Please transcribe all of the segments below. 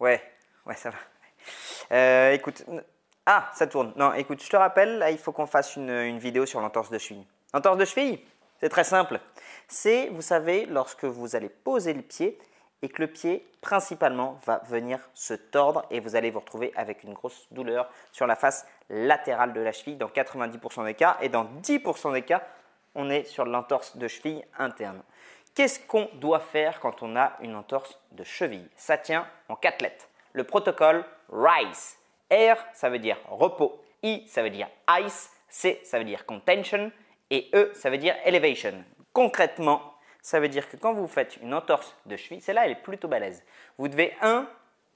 Ouais, ouais, ça va. Euh, écoute, ah, ça tourne. Non, écoute, je te rappelle, il faut qu'on fasse une, vidéo sur l'entorse de cheville. L'entorse de cheville, c'est très simple. C'est, vous savez, lorsque vous allez poser le pied et que le pied, principalement, va venir se tordre et vous allez vous retrouver avec une grosse douleur sur la face latérale de la cheville dans 90% des cas et dans 10% des cas, on est sur l'entorse de cheville interne. Qu'est-ce qu'on doit faire quand on a une entorse de cheville Ça tient en quatre lettres. Le protocole RISE. R, ça veut dire repos. I, ça veut dire ice. C, ça veut dire contention. Et E, ça veut dire elevation. Concrètement, ça veut dire que quand vous faites une entorse de cheville, celle-là, elle est plutôt balèze. Vous devez, un,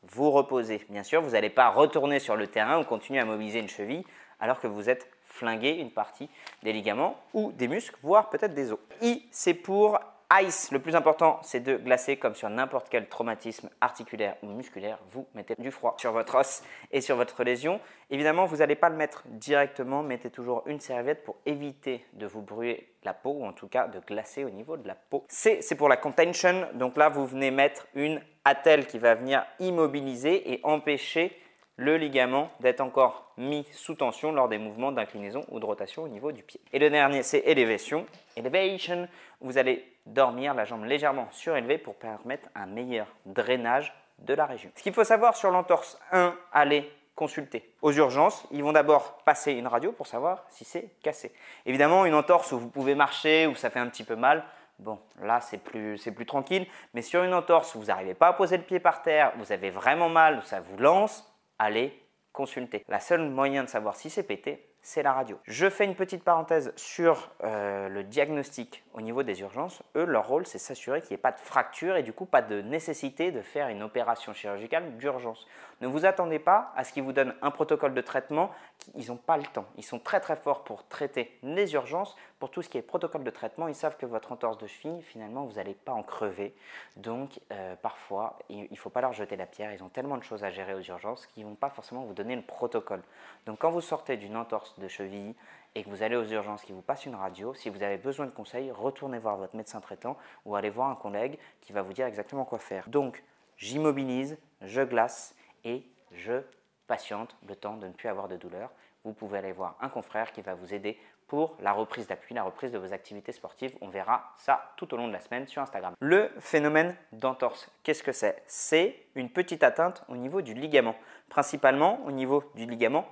vous reposer. Bien sûr, vous n'allez pas retourner sur le terrain ou continuer à mobiliser une cheville alors que vous êtes flingué une partie des ligaments ou des muscles, voire peut-être des os. I, c'est pour ice. Le plus important, c'est de glacer comme sur n'importe quel traumatisme articulaire ou musculaire. Vous mettez du froid sur votre os et sur votre lésion. Évidemment, vous n'allez pas le mettre directement. Mettez toujours une serviette pour éviter de vous brûler la peau ou en tout cas de glacer au niveau de la peau. c'est pour la contention. Donc là, vous venez mettre une attelle qui va venir immobiliser et empêcher le ligament d'être encore mis sous tension lors des mouvements d'inclinaison ou de rotation au niveau du pied. Et le dernier, c'est élévation. Elevation, vous allez dormir la jambe légèrement surélevée pour permettre un meilleur drainage de la région. Ce qu'il faut savoir sur l'entorse 1, allez consulter. Aux urgences, ils vont d'abord passer une radio pour savoir si c'est cassé. Évidemment, une entorse où vous pouvez marcher, où ça fait un petit peu mal, Bon, là, c'est plus, plus tranquille. Mais sur une entorse, où vous n'arrivez pas à poser le pied par terre, vous avez vraiment mal, où ça vous lance, Allez consulter. La seule moyen de savoir si c'est pété, c'est la radio. Je fais une petite parenthèse sur euh, le diagnostic au niveau des urgences. Eux, leur rôle, c'est s'assurer qu'il n'y ait pas de fracture et du coup pas de nécessité de faire une opération chirurgicale d'urgence. Ne vous attendez pas à ce qu'ils vous donnent un protocole de traitement. Ils n'ont pas le temps. Ils sont très très forts pour traiter les urgences. Pour tout ce qui est protocole de traitement, ils savent que votre entorse de cheville, finalement, vous n'allez pas en crever. Donc, euh, parfois, il ne faut pas leur jeter la pierre. Ils ont tellement de choses à gérer aux urgences qu'ils ne vont pas forcément vous donner le protocole. Donc quand vous sortez d'une entorse de cheville et que vous allez aux urgences, qui vous passe une radio, si vous avez besoin de conseils, retournez voir votre médecin traitant ou allez voir un collègue qui va vous dire exactement quoi faire. Donc j'immobilise, je glace et je patiente le temps de ne plus avoir de douleur. Vous pouvez aller voir un confrère qui va vous aider pour la reprise d'appui, la reprise de vos activités sportives. On verra ça tout au long de la semaine sur Instagram. Le phénomène d'entorse, qu'est-ce que c'est C'est une petite atteinte au niveau du ligament principalement au niveau du ligament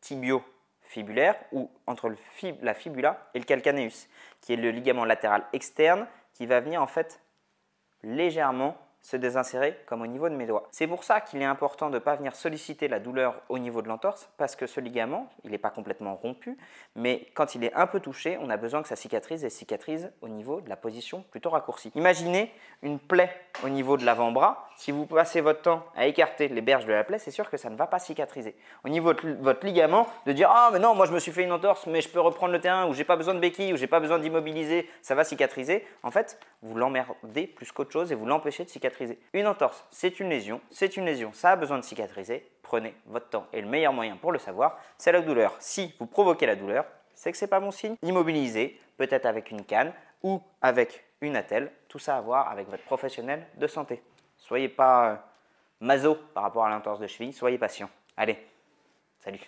tibio-fibulaire ou entre la fibula et le calcaneus, qui est le ligament latéral externe qui va venir en fait légèrement se désinsérer comme au niveau de mes doigts. C'est pour ça qu'il est important de ne pas venir solliciter la douleur au niveau de l'entorse parce que ce ligament, il n'est pas complètement rompu, mais quand il est un peu touché, on a besoin que ça cicatrise et cicatrise au niveau de la position plutôt raccourcie. Imaginez une plaie au niveau de l'avant-bras. Si vous passez votre temps à écarter les berges de la plaie, c'est sûr que ça ne va pas cicatriser. Au niveau de votre ligament, de dire ah mais non, moi je me suis fait une entorse, mais je peux reprendre le terrain ou j'ai pas besoin de béquille ou j'ai pas besoin d'immobiliser, ça va cicatriser. En fait, vous l'emmerdez plus qu'autre chose et vous l'empêchez de cicatriser une entorse, c'est une lésion, c'est une lésion, ça a besoin de cicatriser, prenez votre temps. Et le meilleur moyen pour le savoir, c'est la douleur. Si vous provoquez la douleur, c'est que c'est pas bon signe. Immobilisez, peut-être avec une canne ou avec une attelle, tout ça à voir avec votre professionnel de santé. Soyez pas euh, mazo par rapport à l'entorse de cheville, soyez patient. Allez, salut.